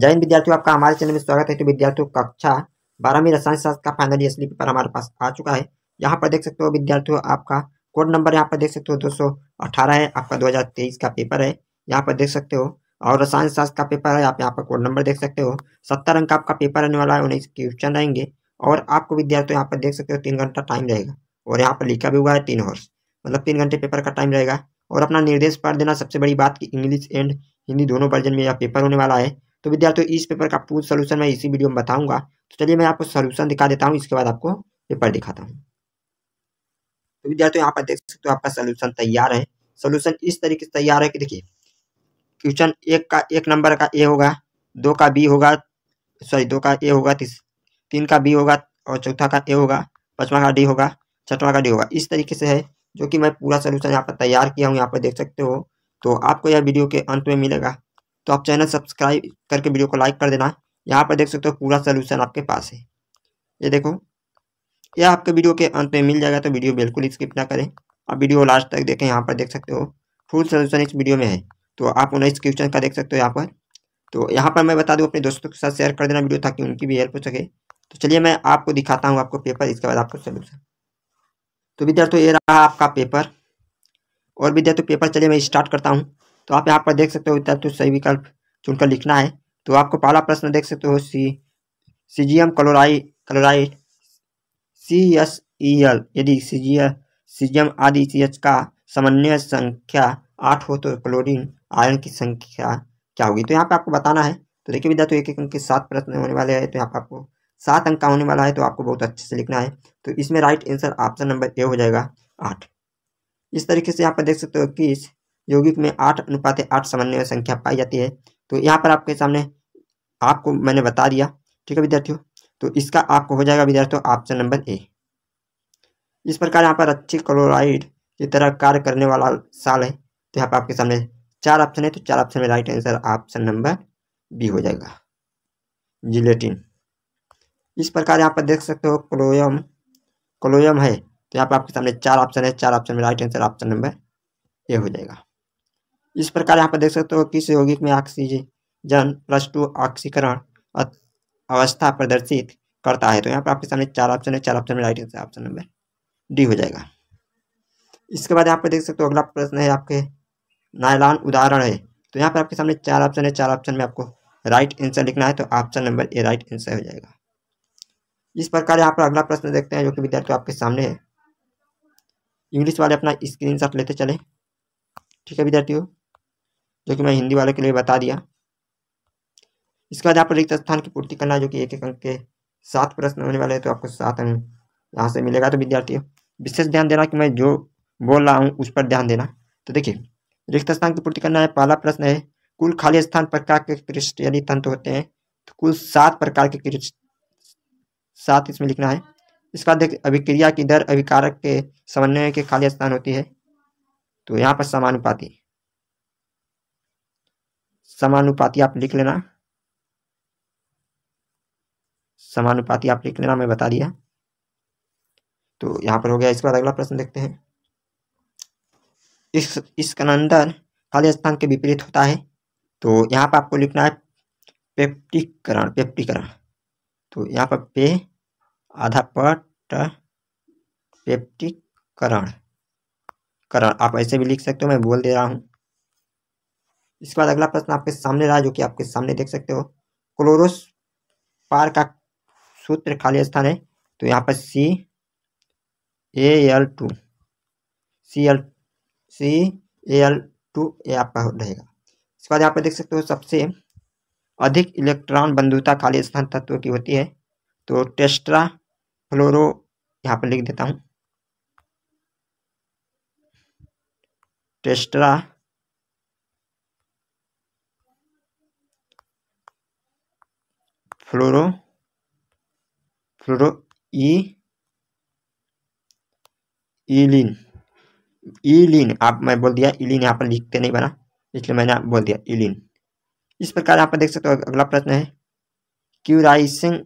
जय विद्यार्थियों आपका हमारे चैनल में स्वागत है तो विद्यार्थियों कक्षा बारहवीं रसायन शास्त्र का फाइनल असली पेपर हमारे पास आ चुका है यहाँ पर देख सकते हो विद्यार्थियों आपका कोड नंबर यहाँ पर देख सकते हो दो है आपका दो का पेपर है यहाँ पर देख सकते हो और रसायन शास्त्र का पेपर है आप यहाँ पर कोड नंबर देख सकते हो सत्तर अंक आपका पेपर रहने वाला है उन्नीस क्वेश्चन रहेंगे और आपको विद्यार्थियों यहाँ पर देख सकते हो तीन घंटा टाइम रहेगा और यहाँ पर लिखा भी हुआ है तीन हॉर्स मतलब तीन घंटे पेपर का टाइम रहेगा और अपना निर्देश पढ़ देना सबसे बड़ी बात कि इंग्लिश एंड हिंदी दोनों वर्जन में यह पेपर होने वाला है तो विद्यार्थियों इस पेपर का पूर्ण सोल्यूशन मैं इसी वीडियो में बताऊंगा तो चलिए मैं आपको सोल्यूशन दिखा देता हूँ इसके बाद आपको पेपर दिखाता हूँ तो विद्यार्थियों यहाँ पर देख सकते हो आपका सोल्यूशन तैयार है सोल्यूशन इस तरीके से तैयार है कि देखिए क्वेश्चन एक का एक नंबर का ए होगा दो का बी होगा सॉरी दो का ए होगा तीन का बी होगा और चौथा का ए होगा पांचवा का डी होगा छठवां का डी होगा इस तरीके से है जो कि मैं पूरा सोल्यूशन यहाँ पर तैयार किया हूँ यहाँ पर देख सकते हो तो आपको यह वीडियो के अंत में मिलेगा तो आप चैनल सब्सक्राइब करके वीडियो को लाइक कर देना यहाँ पर देख सकते हो पूरा सोल्यूशन आपके पास है ये देखो यह आपके वीडियो के अंत में मिल जाएगा तो वीडियो बिल्कुल स्किप ना करें आप वीडियो लास्ट तक देखें यहाँ पर देख सकते हो फुल सोल्यूशन इस वीडियो में है तो आप उन्हें इस क्वेश्चन का देख सकते हो यहाँ पर तो यहाँ पर मैं बता दूँ अपने दोस्तों के साथ शेयर कर देना वीडियो ताकि उनकी भी हेल्प हो सके तो चलिए मैं आपको दिखाता हूँ आपको पेपर इसके बाद आपको सोल्यूशन तो विद्यार्थियों ये रहा आपका पेपर और विद्यार्थियों पेपर चलिए मैं स्टार्ट करता हूँ तो आप यहाँ पर देख सकते हो तो सही विकल्प चुनकर लिखना है तो आपको पहला प्रश्न देख सकते हो C C G M chloride C S E L यदि C G L C G M आदि सी एच का समन्वय संख्या आठ हो तो क्लोरीन आयन की संख्या क्या होगी तो यहाँ पे आपको बताना है तो देखिए विद्यार्थी एक एक अंक के सात प्रश्न होने वाले हैं तो यहाँ पर आपको सात अंक का होने वाला है तो आपको बहुत अच्छे से लिखना है तो इसमें right answer option number A हो जाएगा आठ इस तरीके से यहाँ पर देख सकते हो कि यौगिक में आठ अनुपात आठ समन्वय संख्या पाई जाती है तो यहाँ पर आपके सामने आपको मैंने बता दिया ठीक है विद्यार्थियों तो इसका आपको हो जाएगा विद्यार्थियों ऑप्शन नंबर ए इस प्रकार यहाँ पर अच्छी क्लोराइड की तरह कार्य करने वाला साल है तो यहाँ पर आपके सामने चार ऑप्शन है तो चार ऑप्शन में right answer option number B हो जाएगा जिलेटिन इस प्रकार यहाँ पर देख सकते हो क्लोयम क्लोयम है तो यहाँ पर आपके सामने चार ऑप्शन है चार ऑप्शन में right answer option number A हो जाएगा इस प्रकार यहाँ पर देख सकते हो किस यौगिक में ऑक्सीजन प्लस टू ऑक्सीकरण अवस्था प्रदर्शित करता है तो यहाँ पर आपके सामने चार ऑप्शन है चार ऑप्शन में right answer option number D हो जाएगा इसके बाद यहाँ पर देख सकते हो अगला प्रश्न है आपके नायलान उदाहरण है तो यहाँ पर आपके सामने चार ऑप्शन है चार ऑप्शन में आपको राइट आंसर लिखना है तो option number A right answer हो जाएगा इस प्रकार यहाँ पर अगला प्रश्न देखते हैं जो कि विद्यार्थी आपके सामने है इंग्लिश वाले अपना शॉट लेते चले ठीक है विद्यार्थियों जो कि मैं हिंदी वाले के लिए बता दिया इसके बाद आपको रिक्त स्थान की पूर्ति करना जो कि एक एक अंक के सात प्रश्न होने वाले हैं तो आपको सात अंक यहाँ से मिलेगा तो विद्यार्थी विशेष ध्यान देना कि मैं जो बोल रहा हूँ उस पर ध्यान देना तो देखिए रिक्त स्थान की पूर्ति करना है पहला प्रश्न है कुल खाली स्थान प्रकार के कृष्ण यदि तंत्र होते हैं तो कुल सात प्रकार के कृष्ण सात इसमें लिखना है इसका देख अभिक्रिया की दर अभिकारक के समन्वय के खाली स्थान होती है तो यहाँ पर समानुपाती समानुपाती आप लिख लेना समानुपाती आप लिख लेना मैं बता दिया तो यहाँ पर हो गया इसके बाद अगला प्रश्न देखते हैं इस इसकनंदर खाली स्थान के विपरीत होता है तो यहाँ पर आपको लिखना है पेप्टिकरण पेप्टिकरण तो यहाँ पर पे आधा पट पेप्टिकरण करण आप ऐसे भी लिख सकते हो मैं बोल दे रहा हूँ इसके बाद अगला प्रश्न आपके सामने रहा जो कि आपके सामने देख सकते हो क्लोरोस पार का सूत्र खाली स्थान है तो यहाँ पर C A L two C L C A L two A आपका रहेगा इसके बाद यहाँ पर देख सकते हो सबसे अधिक इलेक्ट्रॉन बंधुता खाली स्थान तत्व की होती है तो टेस्ट्रा फ्लोरो यहाँ पर लिख देता हूँ टेस्ट्रा फ्लोरो फ्लोरो ई ईलिन ईलिन आप मैं बोल दिया ईलिन यहाँ पर लिखते नहीं बना इसलिए मैंने आप बोल दिया ईलिन इस प्रकार यहाँ पर देख सकते हो अगला प्रश्न है क्यूराइसिंग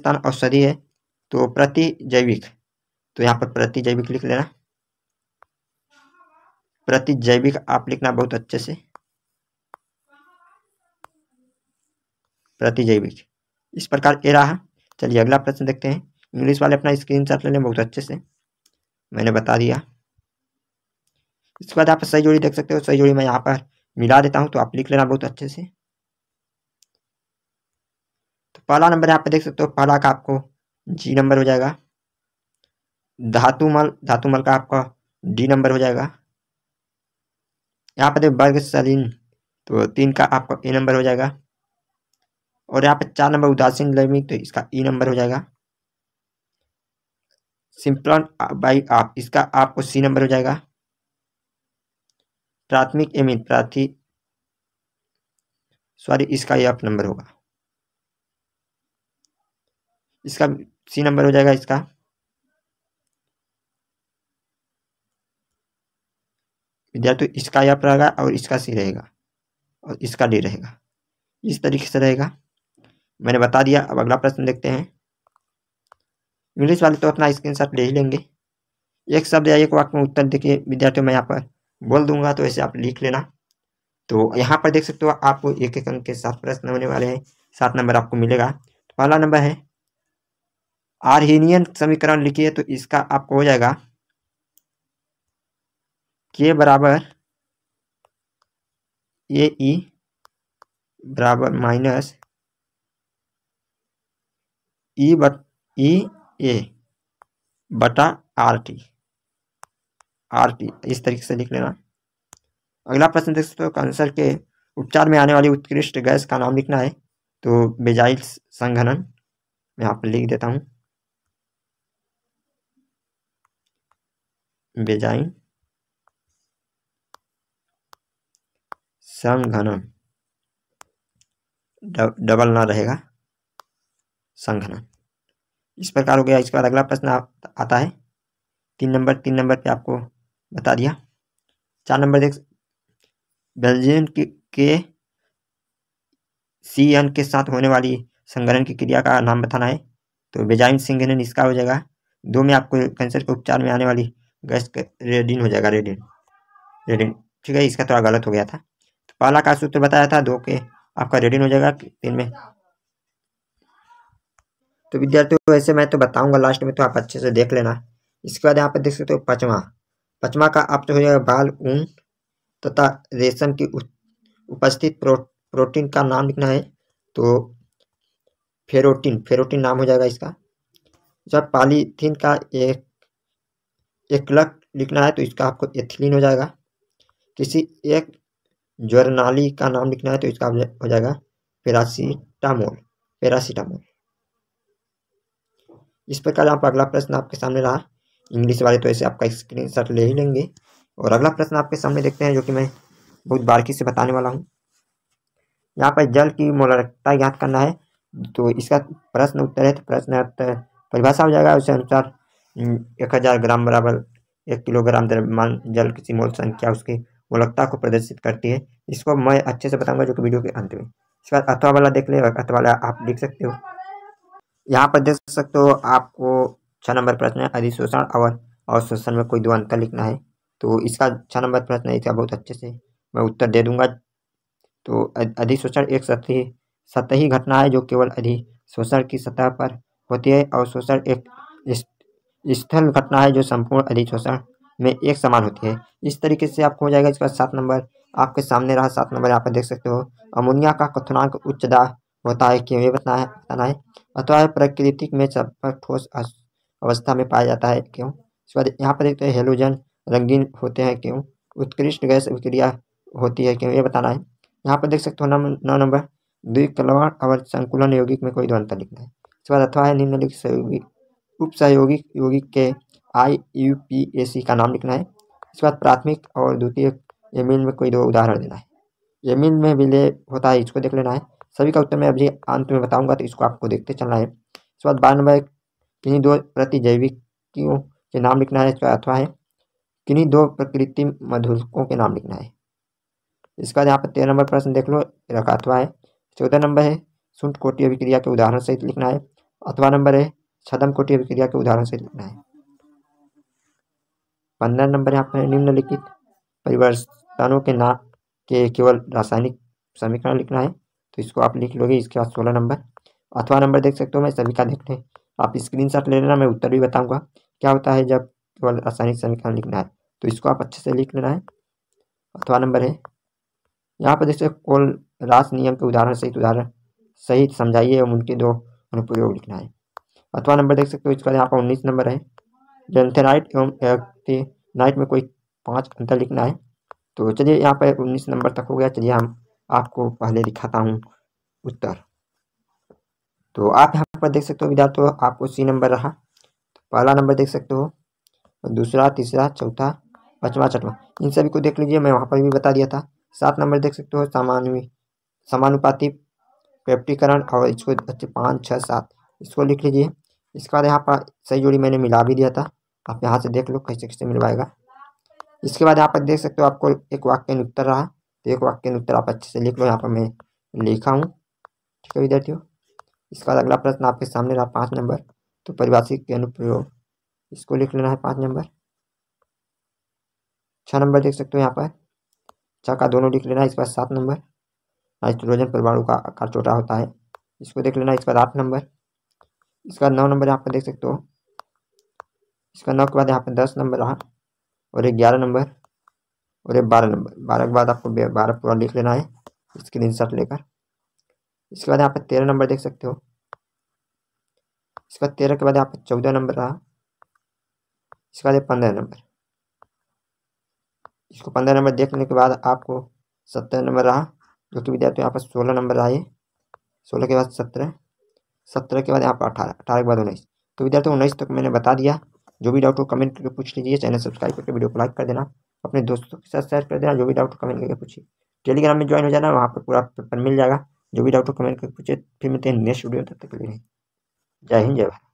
स्थान औषधि है तो प्रति जैविक तो यहाँ पर प्रति जैविक लिख लेना प्रति जैविक आप लिखना बहुत अच्छे से प्रति जैविक इस प्रकार ए रहा चलिए अगला प्रश्न देखते हैं इंग्लिश वाले अपना स्क्रीन शॉट ले लें बहुत अच्छे से मैंने बता दिया इसके बाद आप सही जोड़ी देख सकते हो सही जोड़ी मैं यहाँ पर मिला देता हूँ तो आप लिख लेना बहुत अच्छे से तो पहला नंबर यहाँ पर देख सकते हो पहला का आपको जी नंबर हो जाएगा धातुमल धातुमल का आपका डी नंबर हो जाएगा यहाँ पर देखो वर्ग सलीन तो तीन का आपका ए नंबर हो जाएगा और यहाँ पे चार नंबर उदासीन लर्निंग तो इसका ई e नंबर हो जाएगा सिंपल बाई आप इसका आपको सी नंबर हो जाएगा प्राथमिक एम प्राथी सॉरी इसका एफ नंबर होगा इसका सी नंबर हो जाएगा इसका विद्यार्थी तो इसका एफ रहेगा और इसका सी रहेगा और इसका डी रहेगा इस तरीके से रहेगा मैंने बता दिया अब अगला प्रश्न देखते हैं इंग्लिश वाले तो अपना स्क्रीन शॉट ले ही लेंगे एक शब्द या एक वाक्य में उत्तर देखिए विद्यार्थियों मैं यहाँ पर बोल दूंगा तो ऐसे आप लिख लेना तो यहाँ पर देख सकते हो आपको एक एक अंक के साथ प्रश्न होने वाले हैं सात नंबर आपको मिलेगा तो पहला नंबर है आरहीनियन समीकरण लिखिए तो इसका आपको हो जाएगा के बराबर ए ई e बराबर minus E but E A बटा आर टी आर टी इस तरीके से लिख लेना अगला प्रश्न देख सकते हो कैंसर के उपचार में आने वाली उत्कृष्ट गैस का नाम लिखना है तो बेजाइल संघनन मैं यहाँ पर लिख देता हूँ बेजाइन संघनन डबल ना रहेगा संघनन इस प्रकार हो गया इसके बाद अगला प्रश्न आता है तीन नंबर तीन नंबर पे आपको बता दिया चार नंबर देख बेल्जियम के, के सी एन के साथ होने वाली संगठन की क्रिया का नाम बताना है तो बेजाइन सिंगन इसका हो जाएगा दो में आपको कैंसर के उपचार में आने वाली गैस रेडिन हो जाएगा रेडिन रेडिन ठीक है इसका थोड़ा गलत हो गया था तो पहला का सूत्र बताया था दो के आपका रेडिन हो जाएगा तीन में तो विद्यार्थियों वैसे मैं तो बताऊंगा लास्ट में तो आप अच्छे से देख लेना इसके बाद यहाँ पर देख सकते हो पचमा पचमा का अर्थ हो जाएगा बाल ऊन तथा रेशम की उपस्थित प्रो, प्रोटीन का नाम लिखना है तो फेरोटीन फेरोटीन नाम हो जाएगा इसका जब पॉलीथीन का एक एक लक लिखना है तो इसका आपको एथिलीन हो जाएगा किसी एक ज्वरनाली का नाम लिखना है तो इसका हो जाएगा पेरासीटामोल पेरासीटामोल इस प्रकार यहाँ पर अगला प्रश्न आपके सामने रहा इंग्लिश वाले तो ऐसे आपका स्क्रीन शॉट ले ही लेंगे और अगला प्रश्न आपके सामने देखते हैं जो कि मैं बहुत बारीकी से बताने वाला हूँ यहाँ पर जल की मोलरकता ज्ञात करना है तो इसका प्रश्न उत्तर है तो प्रश्न परिभाषा हो जाएगा उसके अनुसार एक हज़ार ग्राम बराबर एक किलोग्राम द्रव्यमान जल किसी मोल संख्या उसकी मोलकता को प्रदर्शित करती है इसको मैं अच्छे से बताऊंगा जो कि वीडियो के अंत में इसके बाद अथवा वाला देख ले अथवा वाला आप देख सकते हो यहाँ पर देख सकते हो आपको छः नंबर प्रश्न है अधिशोषण और अवशोषण में कोई दो अंतर लिखना है तो इसका छः नंबर प्रश्न इसका बहुत अच्छे से मैं उत्तर दे दूंगा तो अधिशोषण एक सतही सतही घटना है जो केवल अधिशोषण की सतह पर होती है अवशोषण एक स्थल घटना है जो संपूर्ण अधिशोषण में एक समान होती है इस तरीके से आपको हो जाएगा इसका सात नंबर आपके सामने रहा सात नंबर यहाँ पर देख सकते हो अमोनिया का कथनांक उच्च दाह होता है क्यों बताया बताना है अथवा प्रकृति में संपर्क ठोस अवस्था में पाया जाता है क्यों इसके बाद यहाँ पर देखते हैं हेलोजन रंगीन होते हैं क्यों उत्कृष्ट गैस क्रिया होती है क्यों ये बताना है यहाँ पर देख सकते हो नौ नौ नंबर द्विकलवण और संकुलन यौगिक में कोई दो अंतर लिखना है इसके बाद अथवा है निम्नलिखित सहयोगिक उप सहयोगिक यौगिक के आई यू पी ए सी का नाम लिखना है इसके बाद प्राथमिक और द्वितीय एमिन में कोई दो उदाहरण देना है एमिन में विलय होता है इसको देख लेना है सभी का उत्तर मैं अभी अंत में बताऊंगा तो इसको आपको देखते चलना है इसके बाद बारह नंबर किन्हीं दो प्रतिजैविकियों के नाम लिखना है इसका अथवा है किन्हीं दो प्रकृति मधुकों के नाम लिखना है इसका यहाँ पर तेरह नंबर प्रश्न देख लो रखा अथवा है चौदह नंबर है सुंठ कोटी अभिक्रिया के उदाहरण सहित लिखना है अथवा नंबर है छदम कोटी अभिक्रिया के उदाहरण सहित लिखना है पंद्रह नंबर यहाँ पर निम्नलिखित परिवर्तनों के नाम के केवल रासायनिक समीकरण लिखना है तो इसको आप लिख लोगे इसके बाद सोलह नंबर अथवा नंबर देख सकते हो मैं सभी का देख लें आप स्क्रीन शॉट ले लेना मैं उत्तर भी बताऊँगा क्या होता है जब केवल रासायनिक समीकरण लिखना है तो इसको आप अच्छे से लिख लेना है अथवा नंबर है यहाँ पर जैसे कोल रास नियम के उदाहरण सहित उदाहरण सहित समझाइए एवं उनके दो अनुप्रयोग लिखना है अथवा नंबर देख सकते हो इसका यहाँ पर उन्नीस नंबर है जेंथेनाइट एवं एक्टेनाइट में कोई पाँच अंतर लिखना है तो चलिए यहाँ पर उन्नीस नंबर तक हो गया चलिए हम आपको पहले दिखाता हूँ उत्तर तो आप यहाँ पर देख सकते हो तो आपको सी नंबर रहा तो पहला नंबर देख सकते हो दूसरा तीसरा चौथा पचवा छठवा इन सभी को देख लीजिए मैं वहाँ पर भी बता दिया था सात नंबर देख सकते हो सामान्य समानुपाति पेप्टीकरण और इसको अच्छे पाँच छः सात इसको लिख लीजिए इसके बाद यहाँ पर सही जोड़ी मैंने मिला भी दिया था आप यहाँ से देख लो कैसे कैसे मिलवाएगा इसके बाद यहाँ पर देख सकते हो आपको एक वाक्य उत्तर रहा तो एक वाक्य उत्तर आप अच्छे से लिख लो यहाँ पर मैं लिखा हूँ ठीक है विद्यार्थियों इसका अगला प्रश्न आपके सामने रहा पाँच नंबर तो परिभाषिक के अनुप्रयोग इसको लिख लेना है पाँच नंबर छः नंबर देख सकते हो यहाँ पर छः का दोनों लिख लेना है इसके बाद सात नंबर नाइट्रोजन परमाणु का आकार छोटा होता है इसको देख लेना इसके बाद आठ नंबर इसका नौ नंबर यहाँ पर देख सकते हो इसका नौ के बाद यहाँ पर दस नंबर रहा और ग्यारह नंबर और ये बारह नंबर बारह के बाद आपको बारह पूरा लिख लेना है स्क्रीन शॉट लेकर इसके बाद यहाँ पे तेरह नंबर देख सकते हो इसके बाद तेरह के बाद यहाँ पे चौदह नंबर रहा इसके बाद पंद्रह नंबर इसको पंद्रह नंबर देखने के बाद आपको सत्रह नंबर रहा जो कि विद्यार्थी यहाँ पर सोलह नंबर रहा है सोलह के बाद सत्रह सत्रह के बाद यहाँ पर अठारह अठारह के बाद उन्नीस तो विद्यार्थी उन्नीस तक मैंने बता दिया जो भी डाउट हो कमेंट करके पूछ लीजिए चैनल सब्सक्राइब करके वीडियो को लाइक कर देना अपने दोस्तों के साथ शेयर कर देना जो भी डाउट कमेंट करके पूछिए टेलीग्राम में ज्वाइन हो जाना वहाँ पर पूरा पेपर मिल जाएगा जो भी डाउट हो कमेंट करके पूछे फिर मिलते हैं नेक्स्ट वीडियो तब तक के लिए जय हिंद जय भारत